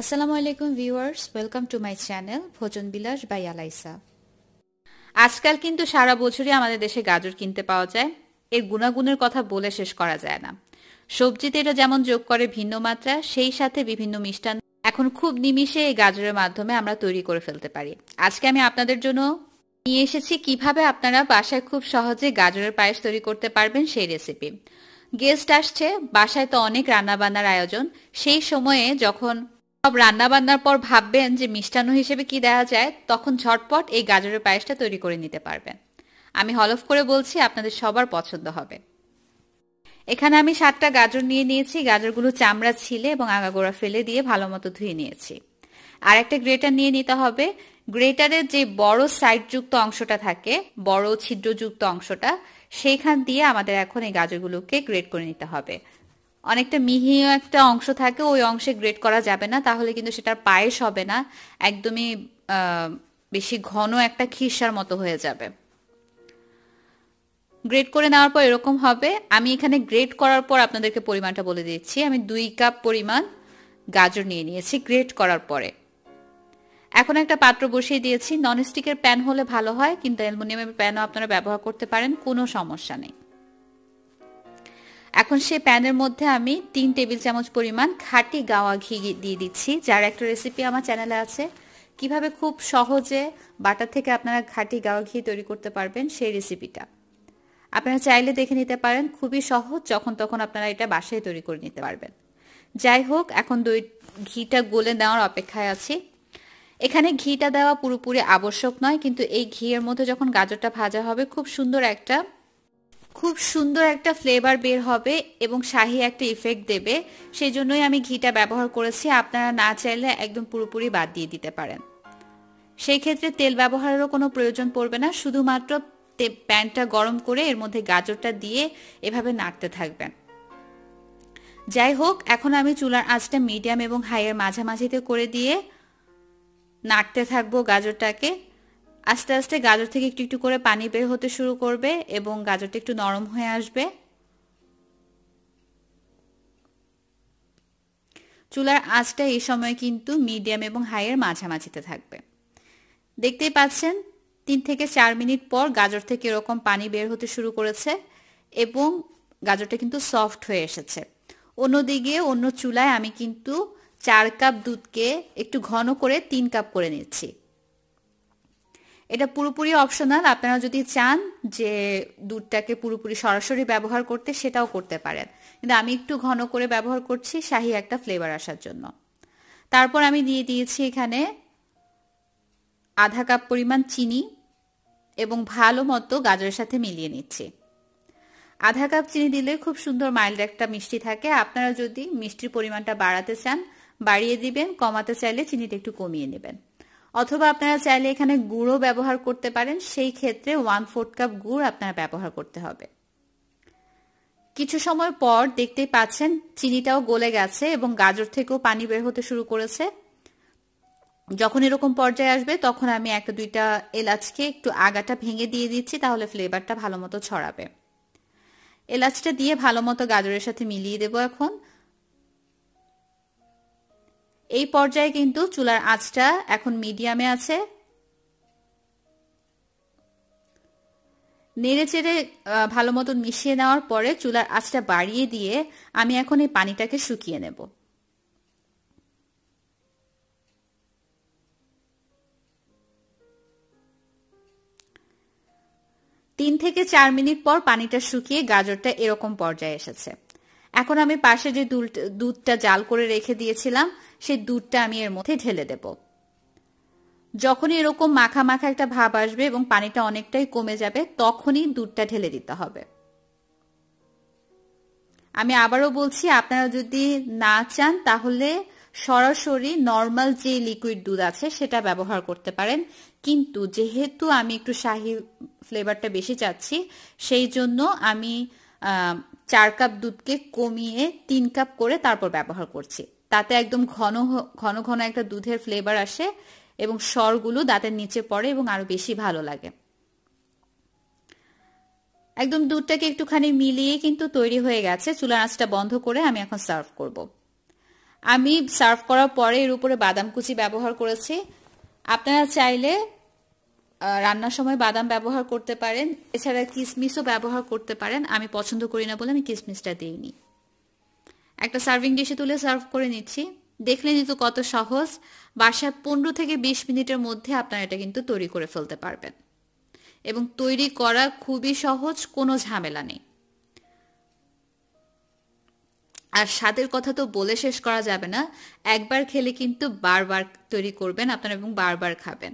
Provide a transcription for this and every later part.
আসসালামু আলাইকুম viewers welcome to my channel Bhojan Bilas by আলাইসা আজকাল কিন্তু সারা বছরই আমাদের দেশে গাজর কিনতে পাওয়া যায় এর গুণাগুণের কথা বলে শেষ করা যায় না সবজিতে এটা যেমন যোগ করে ভিন্ন মাত্রা সেই সাথে বিভিন্ন মিষ্টান্ন এখন খুব নিমিষে এই গাজরের মাধ্যমে আমরা তৈরি করে ফেলতে পারি আজকে আমি আপনাদের জন্য নিয়ে এসেছি কিভাবে আপনারা বাসায় খুব সহজে গাজরের পায়েস তৈরি করতে পারবেন সেই রেসিপি গেস্ট আসছে বাসায় তো অনেক রান্নাবান্নার আয়োজন সেই সময়ে যখন সব রান্না বান্নার পর ভাববেন যে মিষ্টান্ন হিসেবে কি দেওয়া যায় তখন ঝটপট এই গাজরের পায়েসটা তৈরি করে নিতে পারবেন আমি হলফ করে বলছি আপনাদের সবার পছন্দ হবে এখানে আমি সাতটা গাজর নিয়ে নিয়েছি গাজরগুলো চামড়া ছিলে এবং আগাগোড়া ফেলে দিয়ে ভালো মতো ধুয়ে নিয়েছি আর একটা গ্রেটার নিয়ে নিতে হবে গ্রেটারের যে বড় সাইডযুক্ত অংশটা থাকে বড় ছিদ্রযুক্ত অংশটা সেইখান দিয়ে আমাদের এখন এই গাজরগুলোকে গ্রেট করে নিতে হবে অনেকটা মিহিও একটা অংশ থাকে ওই অংশে গ্রেড করা যাবে না তাহলে কিন্তু সেটার পায়েস হবে না একদমই বেশি ঘন একটা খিসার মতো হয়ে যাবে গ্রেড করে নেওয়ার পর এরকম হবে আমি এখানে গ্রেড করার পর আপনাদেরকে পরিমাণটা বলে দিচ্ছি আমি দুই কাপ পরিমাণ গাজর নিয়ে নিয়েছি গ্রেড করার পরে এখন একটা পাত্র বসিয়ে দিয়েছি ননস্টিকের প্যান হলে ভালো হয় কিন্তু অ্যালমোনিয়ামের প্যানও আপনারা ব্যবহার করতে পারেন কোনো সমস্যা নেই এখন সে প্যানের মধ্যে আমি তিন টেবিল চামচ পরিমাণ খাটি গাওয়া ঘি দিয়ে দিচ্ছি যার একটা রেসিপি আমার চ্যানেলে আছে কিভাবে খুব সহজে বাটার থেকে আপনারা খাটি গাওয়া ঘি তৈরি করতে পারবেন সেই রেসিপিটা আপনারা চাইলে দেখে নিতে পারেন খুবই সহজ যখন তখন আপনারা এটা বাসায় তৈরি করে নিতে পারবেন যাই হোক এখন দই ঘিটা গলে দেওয়ার অপেক্ষায় আছি এখানে ঘিটা দেওয়া পুরোপুরি আবশ্যক নয় কিন্তু এই ঘিয়ের মধ্যে যখন গাজরটা ভাজা হবে খুব সুন্দর একটা খুব সুন্দর একটা ফ্লেভার বের হবে এবং শাহি একটা ইফেক্ট দেবে সেই জন্যই আমি ঘিটা ব্যবহার করেছি আপনারা না চাইলে একদম পুরোপুরি বাদ দিয়ে দিতে পারেন সেই ক্ষেত্রে তেল ব্যবহারেরও কোনো প্রয়োজন পড়বে না শুধুমাত্র প্যানটা গরম করে এর মধ্যে গাজরটা দিয়ে এভাবে নাড়তে থাকবেন যাই হোক এখন আমি চুলার আঁচটা মিডিয়াম এবং হাইয়ের মাঝামাঝিতে করে দিয়ে নাড়তে থাকবো গাজরটাকে আস্তে আস্তে গাজর থেকে একটু একটু করে পানি বের হতে শুরু করবে এবং গাজরটা একটু নরম হয়ে আসবে চুলার আঁচটা এই সময় কিন্তু মিডিয়াম এবং হাইয়ের মাঝামাঝিতে থাকবে দেখতেই পাচ্ছেন তিন থেকে চার মিনিট পর গাজর থেকে এরকম পানি বের হতে শুরু করেছে এবং গাজরটা কিন্তু সফট হয়ে এসেছে অন্যদিকে অন্য চুলায় আমি কিন্তু চার কাপ দুধকে একটু ঘন করে তিন কাপ করে নিচ্ছি এটা পুরোপুরি অপশনাল আপনারা যদি চান যে দুধটাকে পুরোপুরি সরাসরি ব্যবহার করতে সেটাও করতে পারেন কিন্তু আমি একটু ঘন করে ব্যবহার করছি শাহি একটা ফ্লেভার আসার জন্য তারপর আমি দিয়ে দিয়েছি এখানে আধা কাপ পরিমাণ চিনি এবং ভালো মতো গাজরের সাথে মিলিয়ে নিচ্ছি আধা কাপ চিনি দিলে খুব সুন্দর মাইল্ড একটা মিষ্টি থাকে আপনারা যদি মিষ্টির পরিমাণটা বাড়াতে চান বাড়িয়ে দিবেন কমাতে চাইলে চিনিটা একটু কমিয়ে নেবেন অথবা আপনারা চাইলে এখানে গুঁড়ো ব্যবহার করতে পারেন সেই ক্ষেত্রে ওয়ান ফোর্থ কাপ গুড় আপনারা ব্যবহার করতে হবে কিছু সময় পর দেখতেই পাচ্ছেন চিনিটাও গলে গেছে এবং গাজর থেকেও পানি বের হতে শুরু করেছে যখন এরকম পর্যায়ে আসবে তখন আমি একটা দুইটা এলাচকে একটু আগাটা ভেঙে দিয়ে দিচ্ছি তাহলে ফ্লেভারটা ভালো মতো ছড়াবে এলাচটা দিয়ে ভালো মতো গাজরের সাথে মিলিয়ে দেবো এখন এই পর্যায়ে কিন্তু চুলার আঁচটা এখন মিডিয়ামে আছে নেড়ে চেড়ে ভালো মতন মিশিয়ে নেওয়ার পরে চুলার আঁচটা বাড়িয়ে দিয়ে আমি এখন এই পানিটাকে শুকিয়ে নেব তিন থেকে চার মিনিট পর পানিটা শুকিয়ে গাজরটা এরকম পর্যায়ে এসেছে এখন আমি পাশে যে দুধটা জাল করে রেখে দিয়েছিলাম সেই দুধটা আমি এর মধ্যে ঢেলে দেব যখনই এরকম মাখা মাখা একটা ভাব আসবে এবং পানিটা অনেকটাই কমে যাবে তখনই দুধটা ঢেলে দিতে হবে আমি আবারও বলছি আপনারা যদি না চান তাহলে সরাসরি নর্মাল যে লিকুইড দুধ আছে সেটা ব্যবহার করতে পারেন কিন্তু যেহেতু আমি একটু শাহি ফ্লেভারটা বেশি চাচ্ছি সেই জন্য আমি চার কাপ দুধকে কমিয়ে তিন কাপ করে তারপর ব্যবহার করছি তাতে একদম ঘন ঘন ঘন একটা দুধের ফ্লেভার আসে এবং স্বরগুলো দাঁতের নিচে পড়ে এবং আরো বেশি ভালো লাগে একদম দুধটাকে একটুখানি মিলিয়ে কিন্তু তৈরি হয়ে গেছে চুলা আঁচটা বন্ধ করে আমি এখন সার্ভ করব। আমি সার্ভ করার পরে এর উপরে বাদাম কুচি ব্যবহার করেছি আপনারা চাইলে রান্নার সময় বাদাম ব্যবহার করতে পারেন এছাড়া কিসমিসও ব্যবহার করতে পারেন আমি পছন্দ করি না বলে আমি কিসমিসটা দিইনি একটা সার্ভিং ডিশে তুলে সার্ভ করে নিচ্ছি দেখলেনই তো কত সহজ বাসায় পনেরো থেকে বিশ মিনিটের মধ্যে আপনারা এটা কিন্তু তৈরি করে ফেলতে পারবেন এবং তৈরি করা খুবই সহজ কোনো ঝামেলা নেই আর স্বাদের কথা তো বলে শেষ করা যাবে না একবার খেলে কিন্তু বারবার তৈরি করবেন আপনারা এবং বারবার খাবেন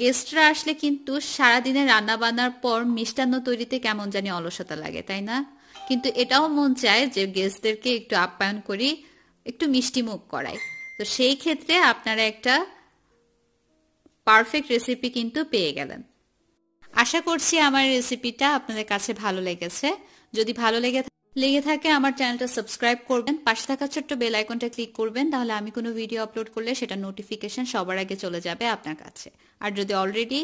গেস্টরা আসলে কিন্তু সারাদিনে রান্না বান্নার পর মিষ্টান্ন তৈরিতে কেমন জানি অলসতা লাগে তাই না কিন্তু এটাও মন চায় যে গেস্টদেরকে একটু আপ্যায়ন করি একটু মিষ্টি মুখ করাই তো সেই ক্ষেত্রে আপনারা একটা পারফেক্ট রেসিপি কিন্তু পেয়ে গেলেন আশা করছি আমার রেসিপিটা আপনাদের কাছে ভালো লেগেছে যদি ভালো লেগে লেগে থাকে আমার চ্যানেলটা সাবস্ক্রাইব করবেন পাশে থাকা ছোট্ট বেল আইকনটা ক্লিক করবেন তাহলে আমি কোনো ভিডিও আপলোড করলে সেটা নোটিফিকেশন সবার আগে চলে যাবে আপনার কাছে আর যদি অলরেডি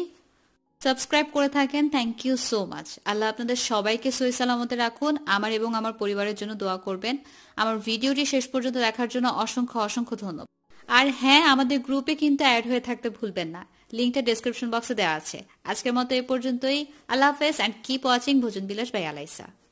সাবস্ক্রাইব করে থাকেন thank you so much Allah আপনাদের সবাইকে সই সালামতে রাখুন আমার এবং আমার পরিবারের জন্য দোয়া করবেন আমার ভিডিওটি শেষ পর্যন্ত দেখার জন্য অসংখ্য অসংখ্য ধন্যবাদ আর হ্যাঁ আমাদের গ্রুপে কিন্তু অ্যাড হয়ে থাকতে ভুলবেন না লিঙ্কটা ডেসক্রিপশন বক্সে দেওয়া আছে আজকের মতো এ পর্যন্তই আল্লাহ হাফেজ অ্যান্ড কিপ ওয়াচিং ভোজন বিলাস বাই আলাইসা